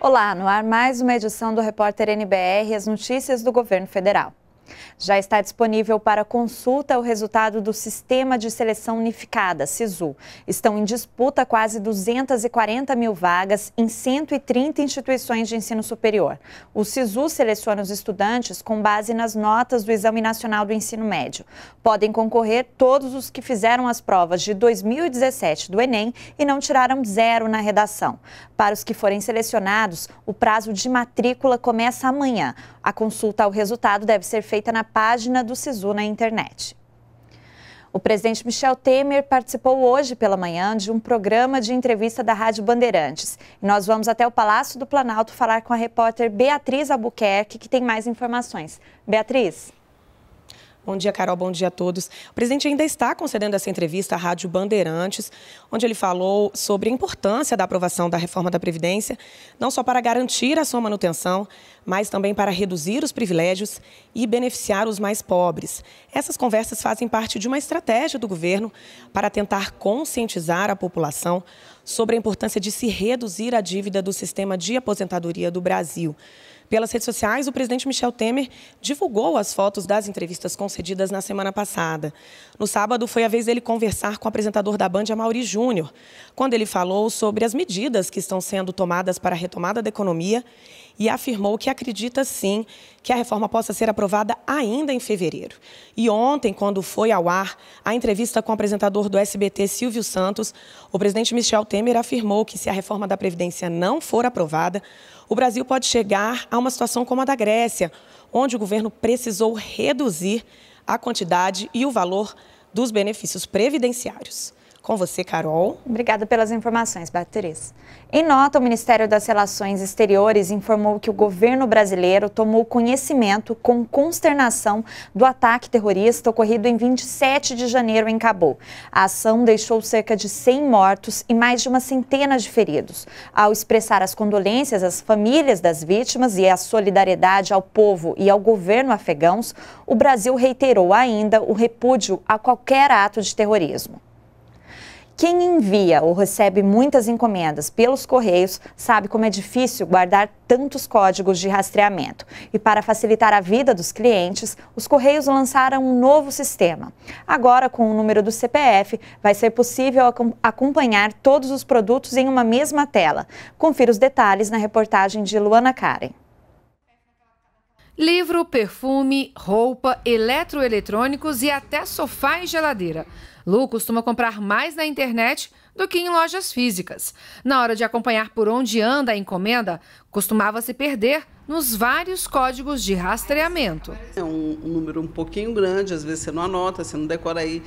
Olá, no ar mais uma edição do Repórter NBR, as notícias do governo federal. Já está disponível para consulta o resultado do Sistema de Seleção Unificada, SISU. Estão em disputa quase 240 mil vagas em 130 instituições de ensino superior. O SISU seleciona os estudantes com base nas notas do Exame Nacional do Ensino Médio. Podem concorrer todos os que fizeram as provas de 2017 do Enem e não tiraram zero na redação. Para os que forem selecionados, o prazo de matrícula começa amanhã. A consulta ao resultado deve ser feita na página do SISU na internet. O presidente Michel Temer participou hoje pela manhã de um programa de entrevista da Rádio Bandeirantes. nós vamos até o Palácio do Planalto falar com a repórter Beatriz Albuquerque, que tem mais informações. Beatriz. Bom dia, Carol. Bom dia a todos. O presidente ainda está concedendo essa entrevista à Rádio Bandeirantes, onde ele falou sobre a importância da aprovação da reforma da Previdência, não só para garantir a sua manutenção, mas também para reduzir os privilégios e beneficiar os mais pobres. Essas conversas fazem parte de uma estratégia do governo para tentar conscientizar a população sobre a importância de se reduzir a dívida do sistema de aposentadoria do Brasil. Pelas redes sociais, o presidente Michel Temer divulgou as fotos das entrevistas concedidas na semana passada. No sábado, foi a vez dele conversar com o apresentador da Band, Amaury Júnior, quando ele falou sobre as medidas que estão sendo tomadas para a retomada da economia e afirmou que acredita sim que a reforma possa ser aprovada ainda em fevereiro. E ontem, quando foi ao ar a entrevista com o apresentador do SBT, Silvio Santos, o presidente Michel Temer afirmou que se a reforma da Previdência não for aprovada, o Brasil pode chegar a uma situação como a da Grécia, onde o governo precisou reduzir a quantidade e o valor dos benefícios previdenciários. Com você, Carol. Obrigada pelas informações, Beatriz. Em nota, o Ministério das Relações Exteriores informou que o governo brasileiro tomou conhecimento com consternação do ataque terrorista ocorrido em 27 de janeiro em Cabo. A ação deixou cerca de 100 mortos e mais de uma centena de feridos. Ao expressar as condolências às famílias das vítimas e a solidariedade ao povo e ao governo afegãos, o Brasil reiterou ainda o repúdio a qualquer ato de terrorismo. Quem envia ou recebe muitas encomendas pelos correios sabe como é difícil guardar tantos códigos de rastreamento. E para facilitar a vida dos clientes, os correios lançaram um novo sistema. Agora, com o número do CPF, vai ser possível acompanhar todos os produtos em uma mesma tela. Confira os detalhes na reportagem de Luana Karen. Livro, perfume, roupa, eletroeletrônicos e até sofá e geladeira. Lu costuma comprar mais na internet do que em lojas físicas. Na hora de acompanhar por onde anda a encomenda, costumava se perder nos vários códigos de rastreamento. É um, um número um pouquinho grande, às vezes você não anota, você não decora aí.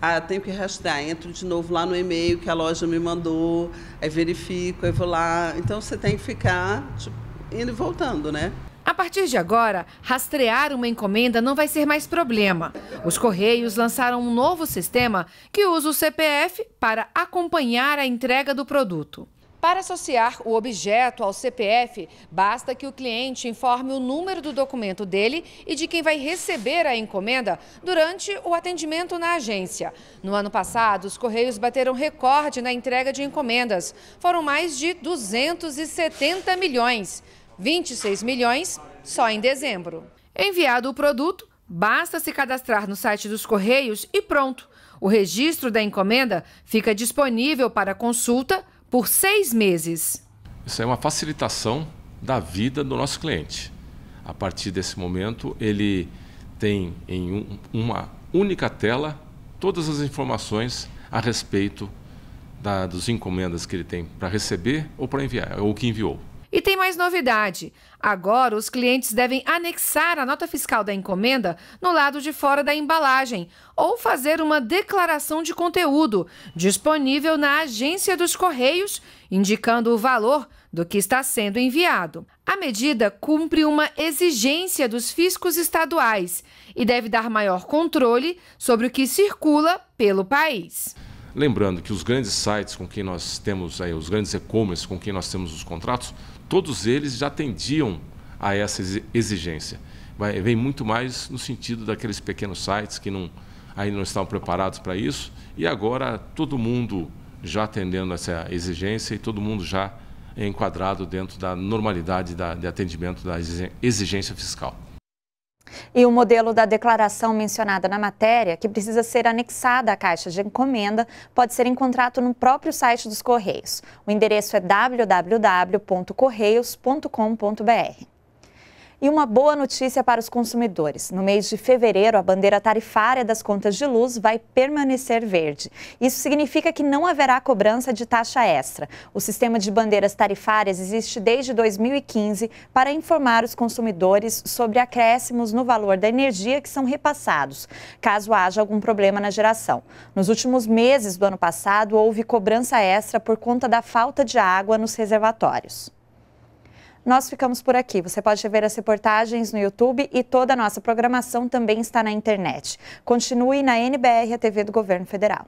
Ah, tenho que rastrear, entro de novo lá no e-mail que a loja me mandou, aí verifico, aí vou lá. Então você tem que ficar tipo, indo e voltando, né? A partir de agora, rastrear uma encomenda não vai ser mais problema. Os Correios lançaram um novo sistema que usa o CPF para acompanhar a entrega do produto. Para associar o objeto ao CPF, basta que o cliente informe o número do documento dele e de quem vai receber a encomenda durante o atendimento na agência. No ano passado, os Correios bateram recorde na entrega de encomendas. Foram mais de 270 milhões. 26 milhões só em dezembro. Enviado o produto, basta se cadastrar no site dos Correios e pronto. O registro da encomenda fica disponível para consulta por seis meses. Isso é uma facilitação da vida do nosso cliente. A partir desse momento, ele tem em um, uma única tela todas as informações a respeito da, dos encomendas que ele tem para receber ou para enviar, ou que enviou. E tem mais novidade. Agora, os clientes devem anexar a nota fiscal da encomenda no lado de fora da embalagem ou fazer uma declaração de conteúdo disponível na agência dos Correios, indicando o valor do que está sendo enviado. A medida cumpre uma exigência dos fiscos estaduais e deve dar maior controle sobre o que circula pelo país. Lembrando que os grandes sites com quem nós temos aí, os grandes e-commerce com quem nós temos os contratos, todos eles já atendiam a essa exigência. Vai, vem muito mais no sentido daqueles pequenos sites que não, ainda não estavam preparados para isso, e agora todo mundo já atendendo essa exigência e todo mundo já enquadrado dentro da normalidade da, de atendimento da exigência fiscal. E o modelo da declaração mencionada na matéria, que precisa ser anexada à caixa de encomenda, pode ser encontrado no próprio site dos Correios. O endereço é www.correios.com.br. E uma boa notícia para os consumidores. No mês de fevereiro, a bandeira tarifária das contas de luz vai permanecer verde. Isso significa que não haverá cobrança de taxa extra. O sistema de bandeiras tarifárias existe desde 2015 para informar os consumidores sobre acréscimos no valor da energia que são repassados, caso haja algum problema na geração. Nos últimos meses do ano passado, houve cobrança extra por conta da falta de água nos reservatórios. Nós ficamos por aqui. Você pode ver as reportagens no YouTube e toda a nossa programação também está na internet. Continue na NBR, a TV do Governo Federal.